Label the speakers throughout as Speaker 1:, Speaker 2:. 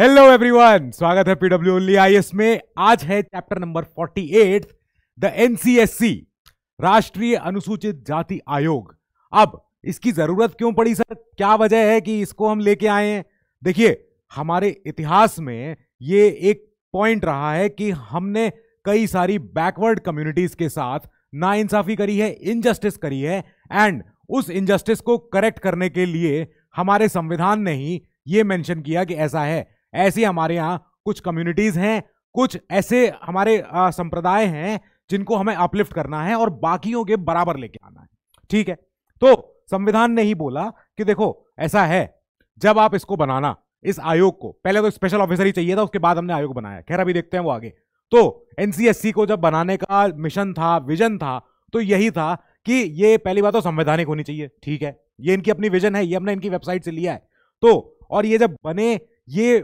Speaker 1: Hello everyone स्वागत है PW only IAS में आज है चैप्टर नंबर 48 द एनसीएससी राष्ट्रीय अनुसूचित जाति आयोग अब इसकी जरूरत क्यों पड़ी सर क्या वजह है कि इसको हम लेके आए हैं देखिए हमारे इतिहास में ये एक पॉइंट रहा है कि हमने कई सारी बैकवर्ड कम्युनिटीज के साथ नाइंसाफी करी है इनजस्टिस करी है एंड उस इनजस्टिस को करेक्ट करने के लिए हमारे संविधान ने ही ये मेंशन किया कि ऐसा है ऐसी हमारे यहाँ कुछ कम्युनिटीज़ हैं कुछ ऐसे हमारे संप्रदाय हैं जिनको हमें अपलिफ्ट करना है और बाकियों के बराबर लेके आना है ठीक है तो संविधान ने ही बोला कि देखो ऐसा है जब आप इसको बनाना इस आयोग को पहले तो स्पेशल ऑफिसर ही चाहिए था उसके बाद हमने आयोग बनाया खैर अभी देखते हैं वो आगे तो एनसीएससी को जब बनाने का मिशन था विजन था तो यही था कि ये पहली बात तो संवैधानिक होनी चाहिए ठीक है ये इनकी अपनी विजन है ये हमने इनकी वेबसाइट से लिया है तो और ये जब बने ये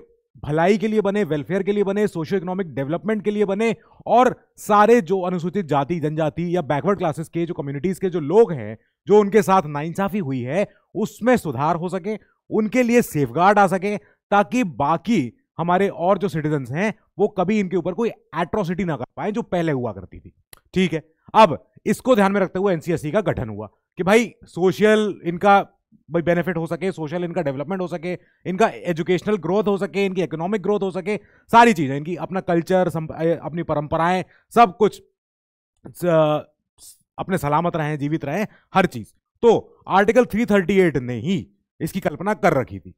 Speaker 1: भलाई के लिए बने वेलफेयर के लिए बने सोशो इकोनॉमिक डेवलपमेंट के लिए बने और सारे जो अनुसूचित जाति जनजाति या बैकवर्ड क्लासेस के जो कम्युनिटीज के जो लोग हैं जो उनके साथ नाइंसाफी हुई है उसमें सुधार हो सके उनके लिए सेफ आ सके ताकि बाकी हमारे और जो सिटीजन हैं वो कभी इनके ऊपर कोई एट्रोसिटी ना कर पाए जो पहले हुआ करती थी ठीक है अब इसको ध्यान में रखते हुए एनसीएससी का गठन हुआ कि भाई सोशल इनका भाई बेनिफिट हो सके सोशल इनका डेवलपमेंट हो सके इनका एजुकेशनल ग्रोथ हो सके इनकी इकोनॉमिक ग्रोथ हो सके सारी चीज़ें इनकी अपना कल्चर अपनी परंपराएं सब कुछ अपने सलामत रहें जीवित रहें हर चीज़ तो आर्टिकल 338 ने ही इसकी कल्पना कर रखी थी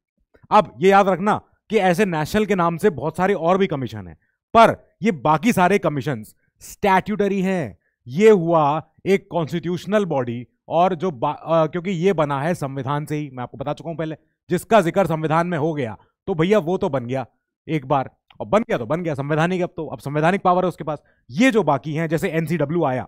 Speaker 1: अब ये याद रखना कि ऐसे नेशनल के नाम से बहुत सारे और भी कमीशन हैं पर ये बाकी सारे कमीशन स्टैट्यूटरी हैं ये हुआ एक कॉन्स्टिट्यूशनल बॉडी और जो आ, क्योंकि ये बना है संविधान से ही मैं आपको बता चुका हूँ पहले जिसका जिक्र संविधान में हो गया तो भैया वो तो बन गया एक बार और बन गया तो बन गया संवैधानिक अब तो अब संवैधानिक पावर है उसके पास ये जो बाकी हैं जैसे एनसीडब्ल्यू आया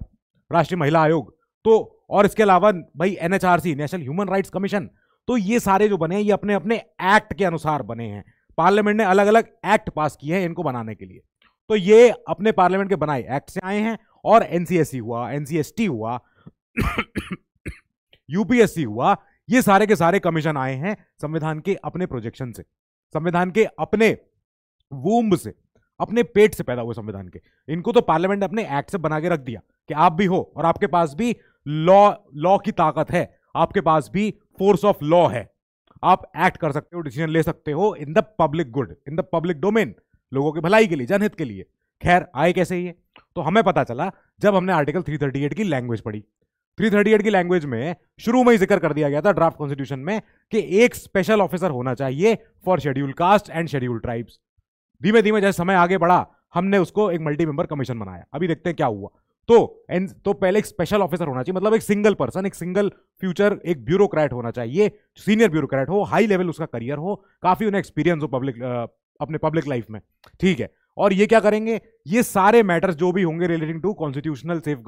Speaker 1: राष्ट्रीय महिला आयोग तो और इसके अलावा भाई NHRC national human rights commission तो ये सारे जो बने हैं ये अपने अपने एक्ट के अनुसार बने हैं पार्लियामेंट ने अलग अलग एक्ट पास किए हैं इनको बनाने के लिए तो ये अपने पार्लियामेंट के बनाए एक्ट से आए हैं और एनसीएससी हुआ एनसीएसटी हुआ यूपीएससी हुआ ये सारे के सारे कमीशन आए हैं संविधान के अपने प्रोजेक्शन से संविधान के अपने वूम्ब से अपने पेट से पैदा हुए संविधान के इनको तो पार्लियामेंट ने अपने एक्ट से बना के रख दिया कि आप भी हो और आपके पास भी लॉ लॉ की ताकत है आपके पास भी फोर्स ऑफ लॉ है आप एक्ट कर सकते हो डिसीजन ले सकते हो in the public good in the public domain लोगों की भलाई के लिए जनहित के लिए खैर आए कैसे ही है तो हमें पता चला जब हमने आर्टिकल 338 की लैंग्वेज पढ़ी 338 की लैंग्वेज में शुरू में ही जिक्र कर दिया गया था ड्राफ्ट कॉन्स्टिट्यूशन में कि एक स्पेशल ऑफिसर होना चाहिए for schedule caste and schedule tribes धीमे धीमे जैसे समय आगे बढ़ा हमने उसको एक मल्टी मेंबर कमीशन बनाया अभी देखते हैं क्या हुआ तो एन तो पहले एक स्पेशल ऑफिसर होना चाहिए मतलब एक सिंगल पर्सन एक सिंगल फ्यूचर एक ब्यूरोक्रेट होना चाहिए सीनियर ब्यूरोक्रेट हो हाई लेवल उसका करियर हो काफ़ी उन्हें एक्सपीरियंस हो पब्लिक अपने पब्लिक लाइफ में ठीक है और ये क्या करेंगे ये सारे मैटर्स जो भी होंगे रिलेटिंग टू कॉन्स्टिट्यूशनल सेफ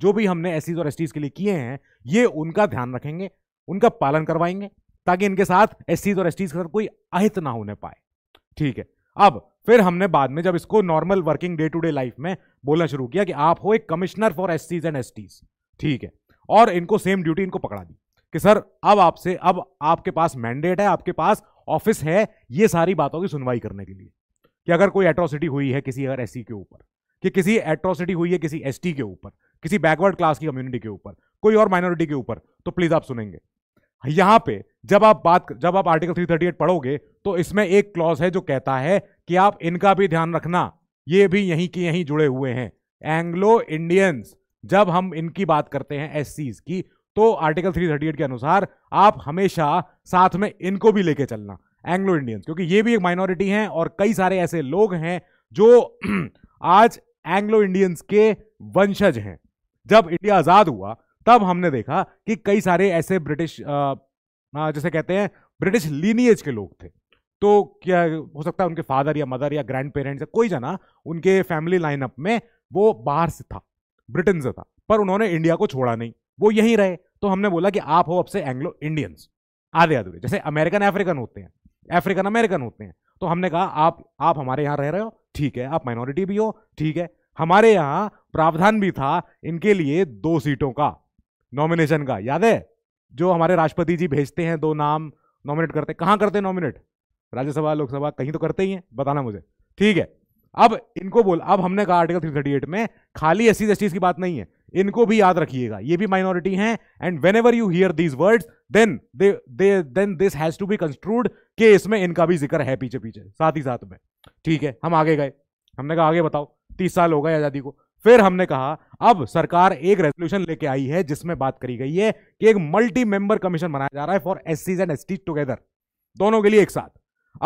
Speaker 1: जो भी हमने एस और एस के लिए किए हैं ये उनका ध्यान रखेंगे उनका पालन करवाएंगे ताकि इनके साथ एस और एस के साथ कोई अहित ना होने पाए ठीक है अब फिर हमने बाद में जब इसको normal working day to day life में बोलना शुरू किया कि आप हो एक commissioner for S and S ठीक है और इनको सेम ड्यूटी इनको पकड़ा दी कि सर अब आपसे अब आपके पास मैंडेट है आपके पास ऑफिस है ये सारी बातों की सुनवाई करने के लिए कि अगर कोई एट्रोसिटी हुई है किसी अगर एस के ऊपर कि किसी एट्रोसिटी हुई है किसी एसटी के ऊपर किसी बैकवर्ड क्लास की कम्युनिटी के ऊपर कोई और माइनॉरिटी के ऊपर तो प्लीज आप सुनेंगे यहां पे जब आप बात जब आप आर्टिकल 338 पढ़ोगे तो इसमें एक क्लॉज है जो कहता है कि आप इनका भी ध्यान रखना ये भी यहीं के यहीं जुड़े हुए हैं एंग्लो इंडियंस जब हम इनकी बात करते हैं एस की तो आर्टिकल 338 के अनुसार आप हमेशा साथ में इनको भी लेके चलना एंग्लो इंडियंस क्योंकि ये भी एक माइनॉरिटी हैं और कई सारे ऐसे लोग हैं जो आज एंग्लो इंडियंस के वंशज हैं जब इंडिया आज़ाद हुआ तब हमने देखा कि कई सारे ऐसे ब्रिटिश जैसे कहते हैं ब्रिटिश लीनियज के लोग थे तो क्या हो सकता है उनके फादर या मदर या ग्रैंड पेरेंट्स या कोई जना उनके फैमिली लाइनअप में वो बाहर से था ब्रिटेन से था पर उन्होंने इंडिया को छोड़ा नहीं वो यहीं रहे तो हमने बोला कि आप हो अब से एंग्लो इंडियंस आधे आधे जैसे अमेरिकन अफ्रीकन होते हैं अफ्रीकन अमेरिकन होते हैं तो हमने कहा आप आप हमारे यहाँ रह रहे हो ठीक है आप माइनॉरिटी भी हो ठीक है हमारे यहां प्रावधान भी था इनके लिए दो सीटों का नॉमिनेशन का याद है जो हमारे राष्ट्रपति जी भेजते हैं दो नाम नॉमिनेट करते कहां करते हैं नॉमिनेट राज्यसभा लोकसभा कहीं तो करते ही हैं बताना मुझे ठीक है अब इनको बोल अब हमने कहा आर्टिकल 338 में खाली एस सी की बात नहीं है इनको भी याद रखिएगा ये भी माइनॉरिटी हैं and whenever you hear these words then they then this has to be construed के इसमें इनका भी जिक्र है पीछे पीछे साथ ही साथ में ठीक है हम आगे गए हमने कहा आगे बताओ तीस साल हो गए आज़ादी को फिर हमने कहा अब सरकार एक रेजोल्यूशन लेके आई है जिसमें बात करी गई है कि एक मल्टी मेंबर कमीशन बनाया जा रहा है for S and S T together दोनों के लिए एक साथ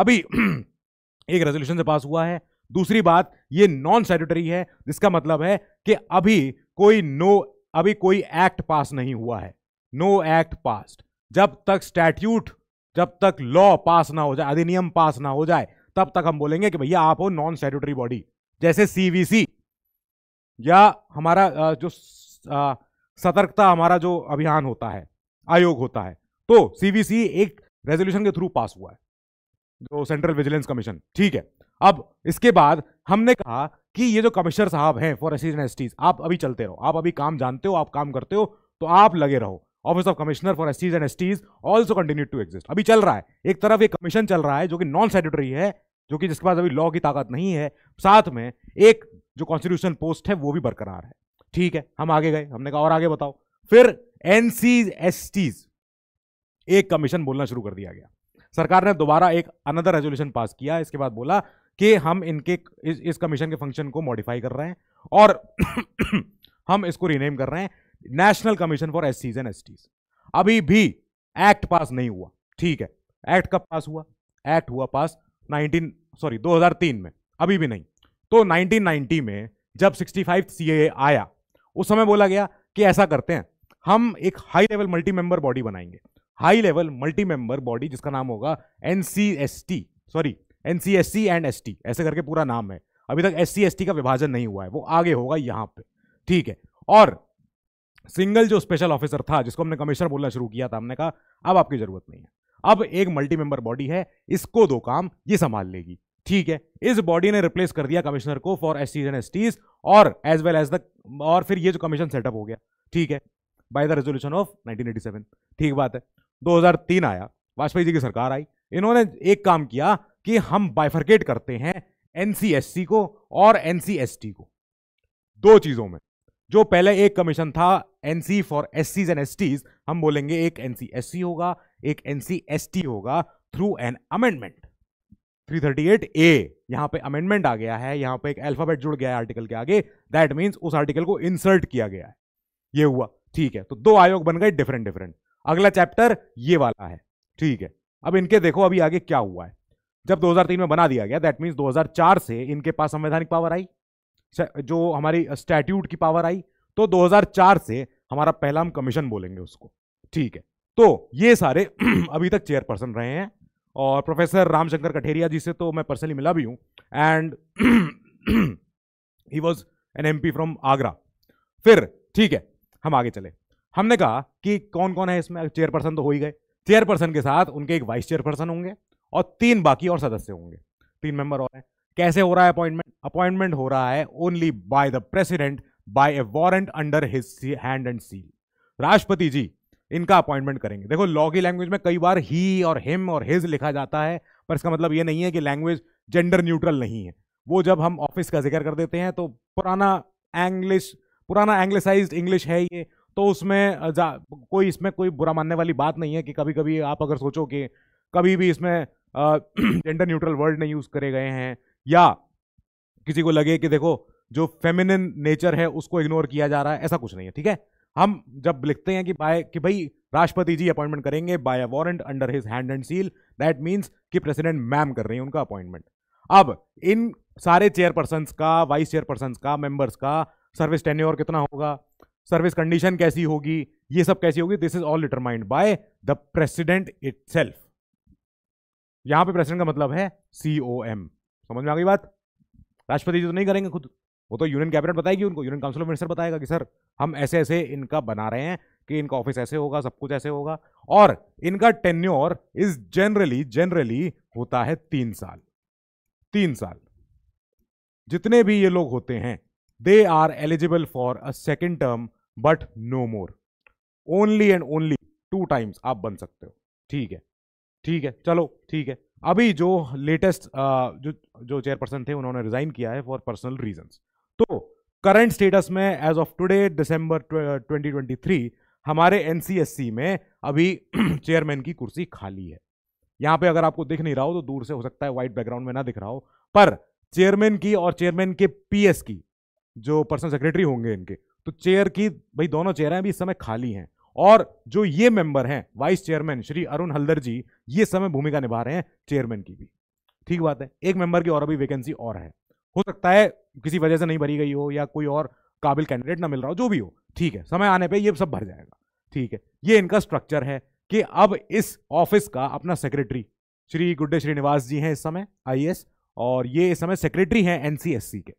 Speaker 1: अभी एक रेजोल्यूशन से पास हुआ है दूसरी बात ये नॉन सेटरी है जिसका मतलब है कि अभी कोई नो अभी कोई एक्ट पास नहीं हुआ है नो एक्ट पास जब तक स्टैट्यूट जब तक लॉ पास ना हो जाए अधिनियम पास ना हो जाए तब तक हम बोलेंगे कि भैया आप हो नॉन स्टेटरी बॉडी जैसे सीवीसी या हमारा जो सतर्कता हमारा जो अभियान होता है आयोग होता है तो सीवीसी एक रेजोल्यूशन के थ्रू पास हुआ है जो सेंट्रल विजिलेंस कमीशन ठीक है अब इसके बाद हमने कहा कि ये जो कमिश्नर साहब हैं फॉर एस एसटीज आप अभी चलते रहो आप अभी काम जानते हो आप काम करते हो तो आप लगे रहो office of commissioner for STs and STs also continue to exist अभी चल रहा है एक तरफ ये कमीशन चल रहा है जो कि नॉन स्टेटरी है जो कि जिसके पास अभी लॉ की ताकत नहीं है साथ में एक जो कॉन्स्टिट्यूशन पोस्ट है वो भी बरकरार है ठीक है हम आगे गए हमने कहा और आगे बताओ फिर एन एस एक कमीशन बोलना शुरू कर दिया गया सरकार ने दोबारा एक अनदर रेजोल्यूशन पास किया इसके बाद बोला कि हम इनके इस, इस कमीशन के फंक्शन को मॉडिफाई कर रहे हैं और हम इसको रीनेम कर रहे हैं national commission for S Cs and S अभी भी एक्ट पास नहीं हुआ ठीक है एक्ट कब पास हुआ एक्ट हुआ पास 19 सॉरी 2003 में अभी भी नहीं तो 1990 में जब 65 सीए आया उस समय बोला गया कि ऐसा करते हैं हम एक high level multi member body बनाएंगे high level multi member body जिसका नाम होगा N sorry N and S ऐसे करके पूरा नाम है अभी तक एस सी का विभाजन नहीं हुआ है वो आगे होगा यहाँ पे ठीक है और सिंगल जो स्पेशल ऑफिसर था जिसको हमने कमिश्नर बोलना शुरू किया था हमने कहा अब आपकी जरूरत नहीं है अब एक मल्टी मेंबर बॉडी है इसको दो काम ये संभाल लेगी ठीक है इस बॉडी ने रिप्लेस कर दिया कमिश्नर को for S Cs and S और एज वेल एज द और फिर ये जो कमीशन सेटअप हो गया ठीक है बाय द रेजोल्यूशन ऑफ 1987 ठीक बात है 2003 आया वाजपेयी जी की सरकार आई इन्होंने एक काम किया कि हम बाइफर्केट करते हैं एनसीएससी को और एनसीएसटी को दो चीजों में जो पहले एक कमीशन था NC for S and S Ts हम बोलेंगे एक एनसी एस होगा एक एनसी एस होगा थ्रू एन अमेंडमेंट 338 ए यहां पे अमेंडमेंट आ गया है यहां पे एक अल्फाबेट जुड़ गया है आर्टिकल के आगे दैट मींस उस आर्टिकल को इंसर्ट किया गया है ये हुआ ठीक है तो दो आयोग बन गए डिफरेंट डिफरेंट अगला चैप्टर ये वाला है ठीक है अब इनके देखो अभी आगे क्या हुआ है जब 2003 में बना दिया गया दैट मीन्स 2004 से इनके पास संवैधानिक पावर आई जो हमारी स्टैट्यूट की पावर आई तो 2004 से हमारा पहला हम कमीशन बोलेंगे उसको ठीक है तो ये सारे अभी तक चेयरपर्सन रहे हैं और प्रोफेसर रामशंकर कठेरिया जी से तो मैं पर्सनली मिला भी हूँ and he was an M from Agra फिर ठीक है हम आगे चले हमने कहा कि कौन कौन है इसमें चेयरपर्सन तो हो ही गए चेयरपर्सन के साथ उनके एक वाइस चेयरपर्सन होंगे और तीन बाकी और सदस्य होंगे तीन मेंबर और हैं कैसे हो रहा है अपॉइंटमेंट अपॉइंटमेंट हो रहा है only by the president by a warrant under his hand and seal राष्ट्रपति जी इनका अपॉइंटमेंट करेंगे देखो लॉ की लैंग्वेज में कई बार ही और हिम और हिज लिखा जाता है पर इसका मतलब ये नहीं है कि लैंग्वेज जेंडर न्यूट्रल नहीं है वो जब हम ऑफिस का जिक्र कर देते हैं तो पुराना एंग्लिश पुराना एंग्लिसाइज इंग्लिश है ये तो उसमें कोई इसमें कोई बुरा मानने वाली बात नहीं है कि कभी कभी आप अगर सोचो कि कभी भी इसमें जेंडर न्यूट्रल वर्ड नहीं यूज़ करे गए हैं या किसी को लगे कि देखो जो फेमिनिन नेचर है उसको इग्नोर किया जा रहा है ऐसा कुछ नहीं है ठीक है हम जब लिखते हैं कि बाय कि भाई राष्ट्रपति जी अपॉइंटमेंट करेंगे by a warrant under his hand and seal that means कि प्रेसिडेंट मैम कर रही है उनका अपॉइंटमेंट अब इन सारे चेयरपर्सन का वाइस चेयरपर्सन का मेंबर्स का सर्विस टेन्योर कितना होगा सर्विस कंडीशन कैसी होगी ये सब कैसी होगी this is all determined by the president itself यहां पर प्रेसिडेंट का मतलब है सी ओ एम समझ में आ गई बात राष्ट्रपति जी तो नहीं करेंगे खुद वो तो यूनियन कैबिनेट बताएगी उनको यूनियन काउंसिल ऑफ मिनिस्टर बताएगा कि सर हम ऐसे ऐसे इनका बना रहे हैं कि इनका ऑफिस ऐसे होगा सब कुछ ऐसे होगा और इनका टेन्योर इज जनरली जनरली होता है तीन साल तीन साल जितने भी ये लोग होते हैं they are eligible for a second term but no more only and only two times आप बन सकते हो ठीक है ठीक है चलो ठीक है अभी जो लेटेस्ट जो जो चेयरपर्सन थे उन्होंने रिजाइन किया है फॉर पर्सनल रीजंस तो करंट स्टेटस में एज ऑफ टुडे दिसंबर 2023 हमारे एनसीएससी में अभी चेयरमैन की कुर्सी खाली है यहां पे अगर आपको दिख नहीं रहा हो तो दूर से हो सकता है व्हाइट बैकग्राउंड में ना दिख रहा हो पर चेयरमैन की और चेयरमैन के पीएस की जो पर्सनल सेक्रेटरी होंगे इनके तो चेयर की भाई दोनों चेयर अभी इस समय खाली हैं और जो ये मेंबर हैं वाइस चेयरमैन श्री अरुण हल्दर जी ये समय भूमिका निभा रहे हैं चेयरमैन की भी ठीक बात है एक मेंबर की और अभी वैकेंसी और है हो सकता है किसी वजह से नहीं भरी गई हो या कोई और काबिल कैंडिडेट ना मिल रहा हो जो भी हो ठीक है समय आने पर यह सब भर जाएगा ठीक है ये इनका स्ट्रक्चर है कि अब इस ऑफिस का अपना सेक्रेटरी श्री गुड्डे श्रीनिवास जी हैं इस समय आई और ये इस समय सेक्रेटरी हैं एनसीएससी के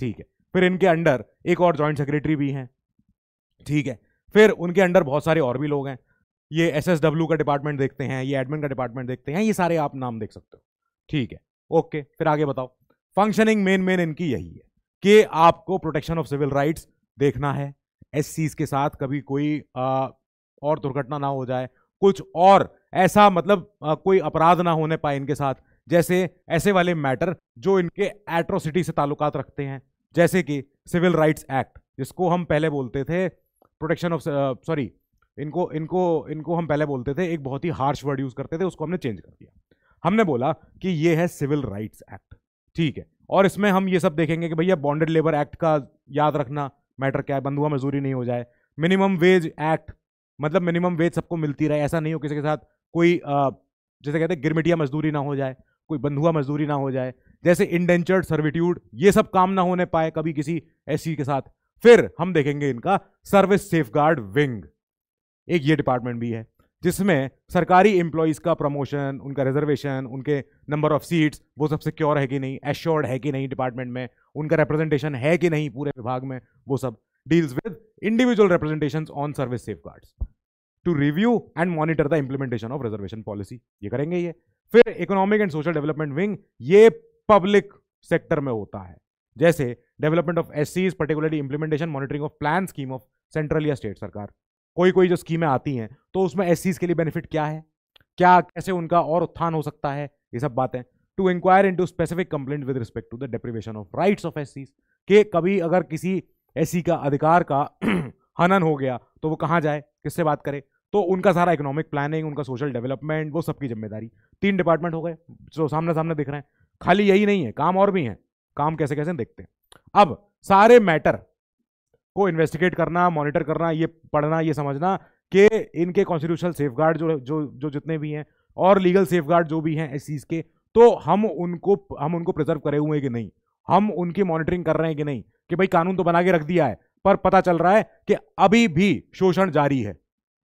Speaker 1: ठीक है फिर इनके अंडर एक और जॉइंट सेक्रेटरी भी हैं ठीक है फिर उनके अंडर बहुत सारे और भी लोग हैं ये एस का डिपार्टमेंट देखते हैं ये एडमिन का डिपार्टमेंट देखते हैं ये सारे आप नाम देख सकते हो ठीक है ओके फिर आगे बताओ फंक्शनिंग मेन मेन इनकी यही है कि आपको प्रोटेक्शन ऑफ सिविल राइट्स देखना है एस के साथ कभी कोई आ, और दुर्घटना ना हो जाए कुछ और ऐसा मतलब आ, कोई अपराध ना होने पाए इनके साथ जैसे ऐसे वाले मैटर जो इनके एट्रोसिटी से ताल्लुकात रखते हैं जैसे कि सिविल राइट्स एक्ट जिसको हम पहले बोलते थे प्रोटेक्शन ऑफ सॉरी इनको इनको इनको हम पहले बोलते थे एक बहुत ही हार्श वर्ड यूज़ करते थे उसको हमने चेंज कर दिया हमने बोला कि ये है सिविल राइट्स एक्ट ठीक है और इसमें हम ये सब देखेंगे कि भैया बॉन्डेड लेबर एक्ट का याद रखना मैटर क्या है बंधुआ मजदूरी नहीं हो जाए मिनिमम वेज एक्ट मतलब मिनिमम वेज सबको मिलती रहे ऐसा नहीं हो किसी के साथ कोई जैसे कहते हैं गिरमिटिया मजदूरी ना हो जाए कोई बंधुआ मजदूरी ना हो जाए जैसे इंडेंचर्ड सर्विट्यूड ये सब काम ना होने पाए कभी किसी एस के साथ फिर हम देखेंगे इनका सर्विस गार्ड विंग एक ये डिपार्टमेंट भी है जिसमें सरकारी एम्प्लॉयज़ का प्रमोशन उनका रिजर्वेशन उनके नंबर ऑफ सीट्स वो सब सिक्योर है कि नहीं एश्योर्ड है कि नहीं डिपार्टमेंट में उनका रिप्रेजेंटेशन है कि नहीं पूरे विभाग में वो सब deals with individual representation on service safeguards to review and monitor the implementation of reservation policy ये करेंगे ये फिर economic and social development wing ये पब्लिक सेक्टर में होता है जैसे development of S particularly implementation monitoring of plan scheme of central या स्टेट सरकार कोई कोई जो स्कीमें आती हैं तो उसमें एस के लिए बेनिफिट क्या है क्या कैसे उनका और उत्थान हो सकता है ये सब बातें to inquire into specific complaint with respect to the deprivation of rights of S के कभी अगर किसी एस का अधिकार का हनन हो गया तो वो कहाँ जाए किससे बात करे तो उनका सारा इकोनॉमिक प्लानिंग उनका सोशल डेवलपमेंट वो सबकी जिम्मेदारी तीन डिपार्टमेंट हो गए जो सामने सामने दिख रहे हैं खाली यही नहीं है काम और भी हैं काम कैसे कैसे देखते हैं अब सारे मैटर को इन्वेस्टिगेट करना मॉनिटर करना ये पढ़ना ये समझना कि इनके कॉन्स्टिट्यूशनल सेफ जो जो जो जितने भी हैं और लीगल सेफ जो भी हैं इस चीज़ के तो हम उनको हम उनको प्रिजर्व करे हुए हैं कि नहीं हम उनकी मॉनिटरिंग कर रहे हैं कि नहीं कि भाई कानून तो बना के रख दिया है पर पता चल रहा है कि अभी भी शोषण जारी है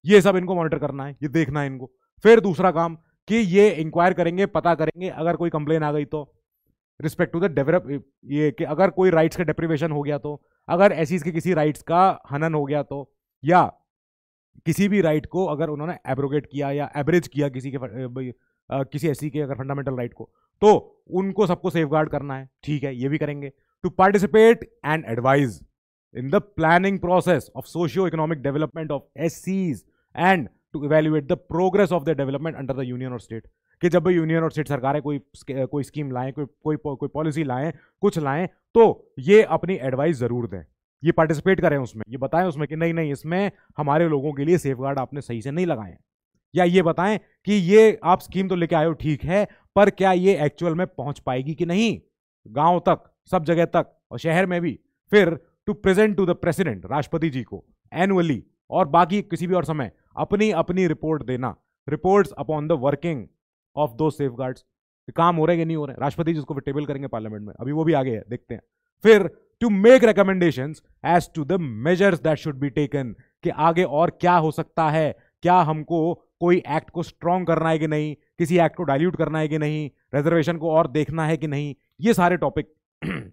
Speaker 1: ये सब इनको मॉनिटर करना है ये देखना है इनको फिर दूसरा काम कि ये इंक्वायर करेंगे पता करेंगे अगर कोई कंप्लेन आ गई तो रिस्पेक्ट टू द डेवलप ये कि अगर कोई राइट्स का डिप्रीवेशन हो गया तो अगर ऐसी के किसी राइट्स का हनन हो गया तो या किसी भी राइट को अगर उन्होंने एब्रोगेट किया या एवरेज किया किसी के किसी ऐसी के अगर फंडामेंटल राइट को तो उनको सबको सेफ करना है ठीक है ये भी करेंगे to participate and advise in the planning process of socio economic development of S and to evaluate the progress of the development under the union और स्टेट कि जब भी यूनियन और स्टेट सरकारें कोई कोई स्कीम लाएं कोई कोई कोई पॉलिसी लाएं कुछ लाएं तो ये अपनी एडवाइस ज़रूर दें ये पार्टिसिपेट करें उसमें ये बताएं उसमें कि नहीं नहीं इसमें हमारे लोगों के लिए सेफ गार्ड आपने सही से नहीं लगाए या ये बताएं कि ये आप स्कीम तो लेके आए हो ठीक है पर क्या ये एक्चुअल में पहुंच पाएगी कि नहीं गांव तक सब जगह तक और शहर में भी फिर to present to the president राष्ट्रपति जी को एनुअली और बाकी किसी भी और समय अपनी अपनी रिपोर्ट देना reports upon the working of those safeguards काम हो रहे हैं कि नहीं हो रहे राष्ट्रपति जिसको फिर टेबल करेंगे पार्लियामेंट में अभी वो भी आगे है देखते हैं फिर to make recommendation as to the measures that should be taken कि आगे और क्या हो सकता है क्या हमको कोई एक्ट को स्ट्रॉन्ग करना है कि नहीं किसी एक्ट को डायल्यूट करना है कि नहीं रिजर्वेशन को और देखना है कि नहीं ये सारे टॉपिक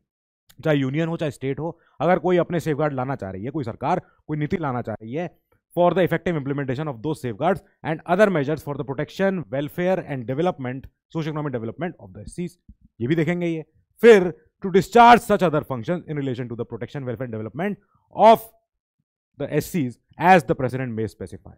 Speaker 1: चाहे यूनियन हो चाहे स्टेट हो अगर कोई अपने सेफ लाना चाह रही है कोई सरकार कोई नीति लाना चाह रही है for the effective implementation of those safe safeguards and other measures for the protection welfare and development social economic development of the SCs. ये भी देखेंगे ये फिर to discharge such other function in relation to the protection welfare and development of the S Cs as the president may specify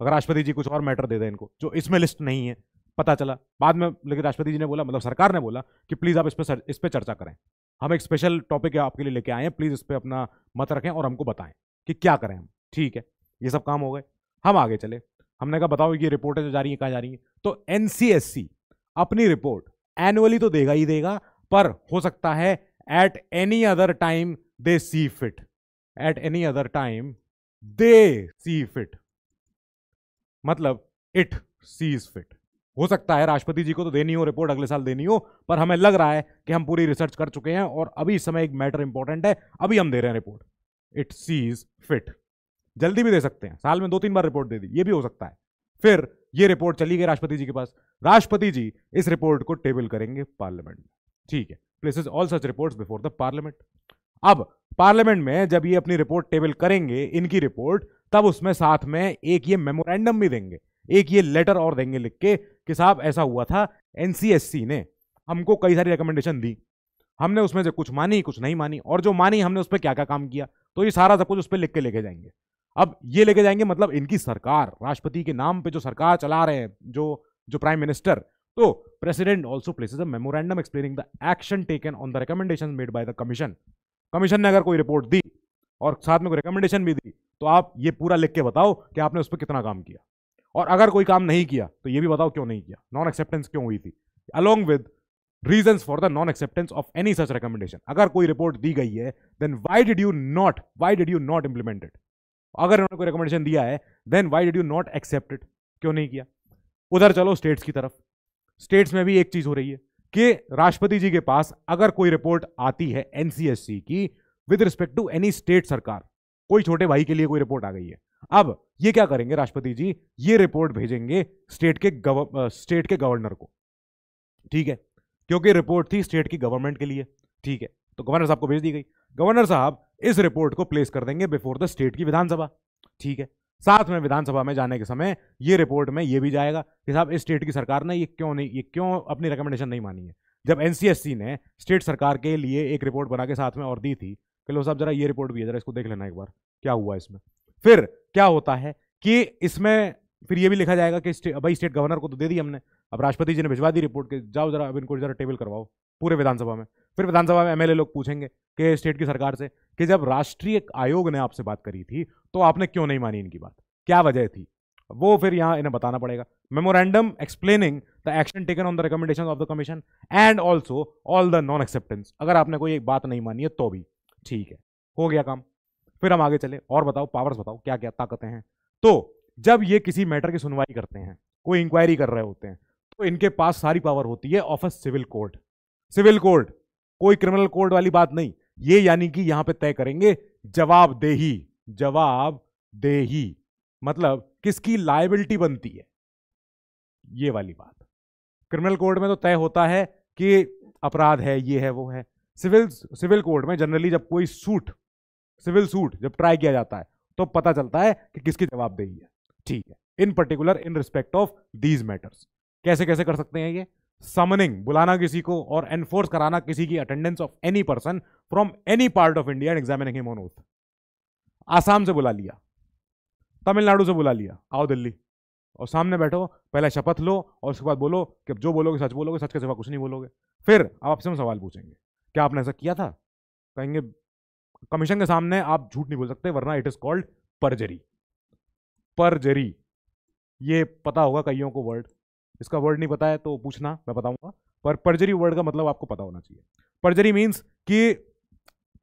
Speaker 1: अगर राष्ट्रपति जी कुछ और matter दे दें इनको जो इसमें लिस्ट नहीं है पता चला बाद में लेकिन राष्ट्रपति जी ने बोला मतलब सरकार ने बोला कि प्लीज़ आप इस पर इस पर चर्चा करें हम एक स्पेशल टॉपिक आपके लिए लेके आए हैं प्लीज़ इस पर अपना मत रखें और हमको बताएं कि क्या करें हम ठीक है ये सब काम हो गए हम आगे चले हमने कहा बताओ ये रिपोर्टें जो जा रही हैं कहाँ जा रही हैं तो एन अपनी रिपोर्ट एनुअली तो देगा ही देगा पर हो सकता है at any other time they see fit at any other time they see fit मतलब इट सीज फिट हो सकता है राष्ट्रपति जी को तो देनी हो रिपोर्ट अगले साल देनी हो पर हमें लग रहा है कि हम पूरी रिसर्च कर चुके हैं और अभी इस समय एक मैटर इंपॉर्टेंट है अभी हम दे रहे हैं रिपोर्ट इट सीज फिट जल्दी भी दे सकते हैं साल में दो तीन बार रिपोर्ट दे दी ये भी हो सकता है फिर ये रिपोर्ट चली गई राष्ट्रपति जी के पास राष्ट्रपति जी इस रिपोर्ट को टेबल करेंगे पार्लियामेंट में ठीक है places all such report before the parliament अब पार्लियामेंट में जब ये अपनी रिपोर्ट टेबल करेंगे इनकी रिपोर्ट तब उसमें साथ में एक ये मेमोरेंडम भी देंगे एक ये लेटर और देंगे लिख के कि साहब ऐसा हुआ था एनसीएससी ने हमको कई सारी रिकमेंडेशन दी हमने उसमें से कुछ मानी कुछ नहीं मानी और जो मानी हमने उस पर क्या क्या काम किया तो ये सारा सब कुछ उस पर लिख के लेके जाएंगे अब ये लेके जाएंगे मतलब इनकी सरकार राष्ट्रपति के नाम पे जो सरकार चला रहे हैं जो जो प्राइम मिनिस्टर तो president also places a memorandum explaining the action taken on the recommendation made by the commission commission ने अगर कोई रिपोर्ट दी और साथ में कोई रिकमेंडेशन भी दी तो आप ये पूरा लिख के बताओ कि आपने उस पर कितना काम किया और अगर कोई काम नहीं किया तो ये भी बताओ क्यों नहीं किया नॉन एक्सेप्टेंस क्यों हुई थी along with reason for the non acceptance of any such recommendation अगर कोई रिपोर्ट दी गई है then why did you not why did you not implemented अगर उन्होंने कोई रिकमेंडेशन दिया है then why did you not accept it क्यों नहीं किया उधर चलो स्टेट्स की तरफ स्टेट्स में भी एक चीज हो रही है कि राष्ट्रपति जी के पास अगर कोई रिपोर्ट आती है एनसीएससी की with respect to any state सरकार कोई छोटे भाई के लिए कोई रिपोर्ट आ गई है अब ये क्या करेंगे राष्ट्रपति जी ये रिपोर्ट भेजेंगे स्टेट के गव स्टेट के गवर्नर को ठीक है क्योंकि रिपोर्ट थी स्टेट की गवर्नमेंट के लिए ठीक है तो गवर्नर साहब को भेज दी गई गवर्नर साहब इस रिपोर्ट को प्लेस कर देंगे बिफोर द स्टेट की विधानसभा ठीक है साथ में विधानसभा में जाने के समय ये रिपोर्ट में ये भी जाएगा कि साहब इस स्टेट की सरकार ने ये क्यों नहीं ये क्यों अपनी रिकमेंडेशन नहीं मानी है जब एनसीएससी ने स्टेट सरकार के लिए एक रिपोर्ट बना के साथ में और दी थी कि लो साहब जरा ये रिपोर्ट भी है जरा इसको देख लेना एक बार क्या हुआ इसमें फिर क्या होता है कि इसमें फिर ये भी लिखा जाएगा कि स्टे, भाई स्टेट गवर्नर को तो दे दी हमने अब राष्ट्रपति जी ने भिजवा दी रिपोर्ट के जाओ जरा अब इनको जरा टेबल करवाओ पूरे विधानसभा में फिर विधानसभा में एमएलए लोग पूछेंगे के स्टेट की सरकार से कि जब राष्ट्रीय आयोग ने आपसे बात करी थी तो आपने क्यों नहीं मानी इनकी बात क्या वजह थी वो फिर यहां इन्हें बताना पड़ेगा memorandum explaining the action taken on the recommendation of the commission and also all the non acceptance अगर आपने कोई एक बात नहीं मानी है तो भी ठीक है हो गया काम फिर हम आगे चले और बताओ पावर्स बताओ क्या क्या ताकतें हैं तो जब ये किसी मैटर की सुनवाई करते हैं कोई इंक्वायरी कर रहे होते हैं तो इनके पास सारी पावर होती है of a civil court civil court कोई क्रिमिनल कोर्ट वाली बात नहीं ये यानी कि यहां पे तय करेंगे जवाबदेही जवाबदेही मतलब किसकी लाइबिलिटी बनती है ये वाली बात क्रिमिनल कोड में तो तय होता है कि अपराध है ये है वो है सिविल सिविल कोड में जनरली जब कोई सूट सिविल सूट जब ट्राई किया जाता है तो पता चलता है कि किसकी जवाबदेही है ठीक है in particular in respect of these matters कैसे कैसे कर सकते हैं ये समनिंग बुलाना किसी को और एनफोर्स कराना किसी की attendance of any person from any part of India and examining him on oath Assam से बुला लिया तमिलनाडु से बुला लिया आओ दिल्ली और सामने बैठो पहले शपथ लो और उसके बाद बोलो कि जो बोलोगे सच बोलोगे सच के सिवा कुछ नहीं बोलोगे फिर आपसे हम सवाल पूछेंगे क्या आपने ऐसा किया था कहेंगे कमीशन के सामने आप झूठ नहीं बोल सकते वरना it is called perjury perjury ये पता होगा कईयों को वर्ड इसका वर्ड नहीं पता है तो पूछना मैं बताऊंगा पर पर्जरी वर्ड का मतलब आपको पता होना चाहिए पर्जरी मीन्स कि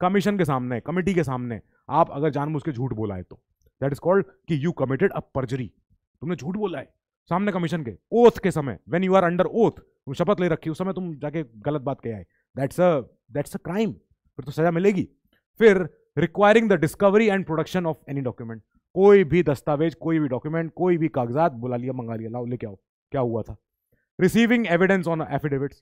Speaker 1: कमीशन के सामने कमेटी के सामने आप अगर जानबूझ के झूठ बोला है तो दैट इज कॉल्ड कि यू कमिटेड अ परजरी तुमने झूठ बोला है सामने कमीशन के ओथ के समय when you are under oath तुम शपथ ले रखी उस समय तुम जाके गलत बात कह आए that's a that's a crime फिर तो सजा मिलेगी फिर requiring the discovery and production of any document कोई भी दस्तावेज कोई भी डॉक्यूमेंट कोई भी कागजात बुला लिया मंगा लिया लाओ लेके आओ क्या हुआ था रिसीविंग एविडेंस ऑन एफिडेविट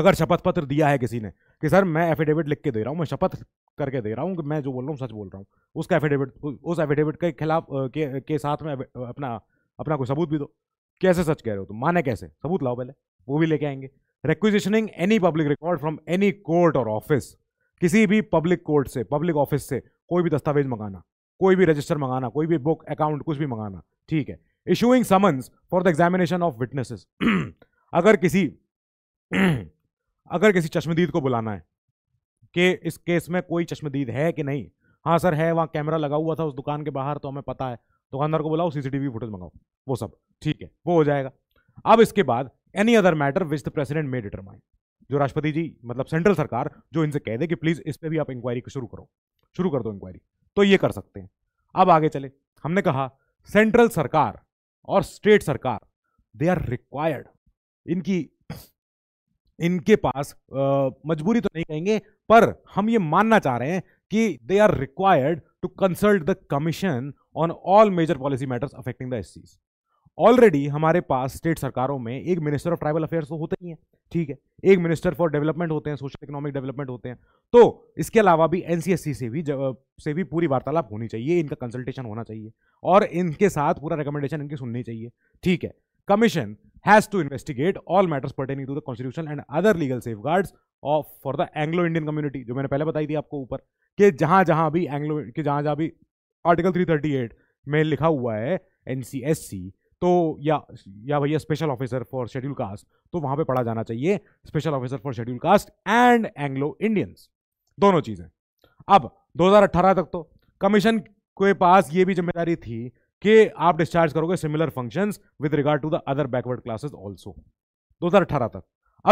Speaker 1: अगर शपथ पत्र दिया है किसी ने कि सर मैं एफिडेविट लिख के दे रहा हूँ मैं शपथ करके दे रहा हूँ कि मैं जो बोल रहा हूँ सच बोल रहा हूँ उसका एफिडेविट उस एफिडेविट के खिलाफ के, के साथ में अपना अपना कोई सबूत भी दो कैसे सच कह रहे हो तुम माने कैसे सबूत लाओ पहले वो भी लेके आएंगे requisitioning any public record from any court और ऑफिस किसी भी पब्लिक कोर्ट से पब्लिक ऑफिस से कोई भी दस्तावेज मंगाना कोई भी रजिस्टर मंगाना कोई भी बुक अकाउंट कुछ भी मंगाना ठीक है issuing summons for the examination of witnesses अगर किसी अगर किसी चश्मदीद को बुलाना है कि इस केस में कोई चश्मदीद है कि नहीं हाँ सर है वहाँ कैमरा लगा हुआ था उस दुकान के बाहर तो हमें पता है दुकानदार को बुलाओ सीसीटीवी फुटेज मंगाओ वो सब ठीक है वो हो जाएगा अब इसके बाद any other matter which the president may determine जो राष्ट्रपति जी मतलब सेंट्रल सरकार जो इनसे कह दे कि प्लीज़ इस पर भी आप इंक्वायरी शुरू करो शुरू कर दो इंक्वायरी तो ये कर सकते हैं अब आगे चले हमने कहा सेंट्रल सरकार और स्टेट सरकार दे आर रिक्वायर्ड इनकी इनके पास आ, मजबूरी तो नहीं कहेंगे पर हम ये मानना चाह रहे हैं कि they are required to consult the commission on all major policy matters affecting the S already हमारे पास स्टेट सरकारों में एक मिनिस्टर ऑफ ट्राइबल अफेयर्स तो होते ही हैं ठीक है एक मिनिस्टर फॉर डेवलपमेंट होते हैं सोशल इकोनॉमिक डेवलपमेंट होते हैं तो इसके अलावा भी एनसीएससी से भी से भी पूरी वार्तालाप होनी चाहिए इनका कंसल्टेशन होना चाहिए और इनके साथ पूरा रिकमेंडेशन इनकी सुननी चाहिए ठीक है has to investigate all matters pertaining to the constitution and other legal safeguards of for the Anglo Indian community जो मैंने पहले बताई थी आपको ऊपर कि जहां जहां भी एंग्लो के जहां जहां भी आर्टिकल 338 में लिखा हुआ है एनसीएससी तो या या भैया special officer for schedule caste तो वहां पे पढ़ा जाना चाहिए special officer for schedule caste and Anglo Indians दोनों चीजें अब 2018 तक तो कमीशन के पास ये भी जिम्मेदारी थी कि आप डिस्चार्ज करोगे similar functions with regard to the other backward classes also 2018 तक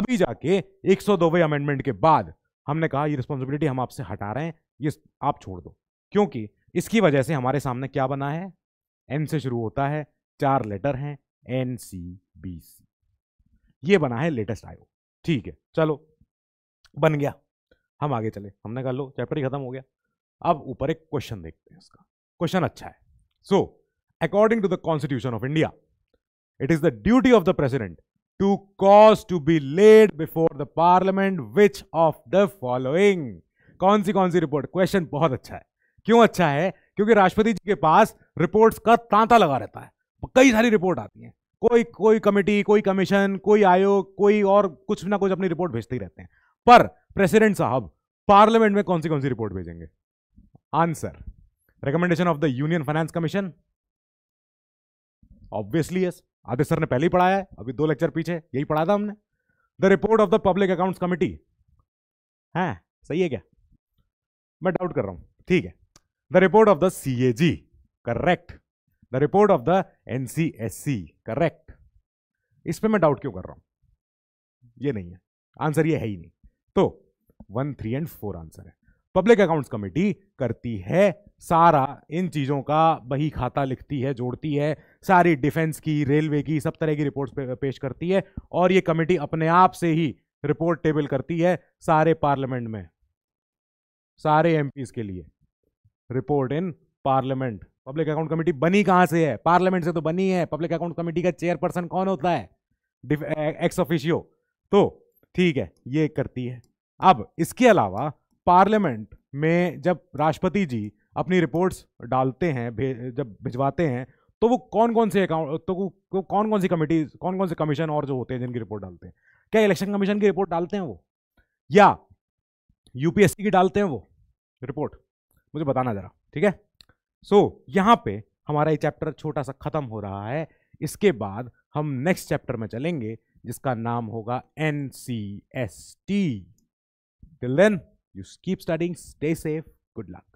Speaker 1: अभी जाके 102वें अमेंडमेंट के बाद हमने कहा ये रिस्पॉन्सिबिलिटी हम आपसे हटा रहे हैं ये आप छोड़ दो क्योंकि इसकी वजह से हमारे सामने क्या बना है एन से शुरू होता है चार लेटर हैं एन सी बी सी ये बना है लेटेस्ट आयो ठीक है चलो बन गया हम आगे चले हमने कहा लो चैप्टर ही खत्म हो गया अब ऊपर एक क्वेश्चन देखते हैं इसका क्वेश्चन अच्छा है so according to the constitution of India it is the duty of the president to cause to be laid before the parliament which of the following कौन सी कौन सी रिपोर्ट क्वेश्चन बहुत अच्छा है क्यों अच्छा है क्योंकि राष्ट्रपति जी के पास रिपोर्ट्स का तांता लगा रहता है कई सारी रिपोर्ट आती हैं कोई कोई कमेटी कोई कमीशन कोई आयोग कोई और कुछ ना कुछ अपनी रिपोर्ट भेजते ही रहते हैं पर प्रेसिडेंट साहब पार्लियामेंट में कौन सी कौन सी रिपोर्ट भेजेंगे answer recommendation of the union finance commission obviously yes Aditya sir ने पहले ही पढ़ाया है अभी दो लेक्चर पीछे यही पढ़ा था हमने the report of the public account committee है सही है क्या मैं डाउट कर रहा हूं ठीक है the report of the C A G correct the report of the NCSC correct इस पर मैं डाउट क्यों कर रहा हूं ये नहीं है आंसर ये है ही नहीं तो one three and four answer है पब्लिक अकाउंट्स कमेटी करती है सारा इन चीज़ों का बही खाता लिखती है जोड़ती है सारी डिफेंस की रेलवे की सब तरह की रिपोर्ट्स पे, पेश करती है और ये कमेटी अपने आप से ही रिपोर्ट टेबल करती है सारे पार्लियामेंट में सारे एमपीज के लिए report in parliament public account committee बनी कहां से है पार्लियामेंट से तो बनी है पब्लिक अकाउंट कमेटी का चेयरपर्सन कौन होता है एक्स ऑफिशियो तो ठीक है ये करती है अब इसके अलावा पार्लियामेंट में जब राष्ट्रपति जी अपनी रिपोर्ट्स डालते हैं भे, जब भिजवाते हैं तो वो कौन कौन से अकाउंट तो वो कौन कौन सी कमेटी कौन कौन से कमीशन और जो होते हैं जिनकी रिपोर्ट डालते हैं क्या इलेक्शन कमीशन की रिपोर्ट डालते हैं वो या यूपीएससी की डालते हैं वो रिपोर्ट मुझे बताना ज़रा ठीक है सो so, यहाँ पे हमारा ये चैप्टर छोटा सा ख़त्म हो रहा है इसके बाद हम नेक्स्ट चैप्टर में चलेंगे जिसका नाम होगा N C S T till then you keep studying stay safe good luck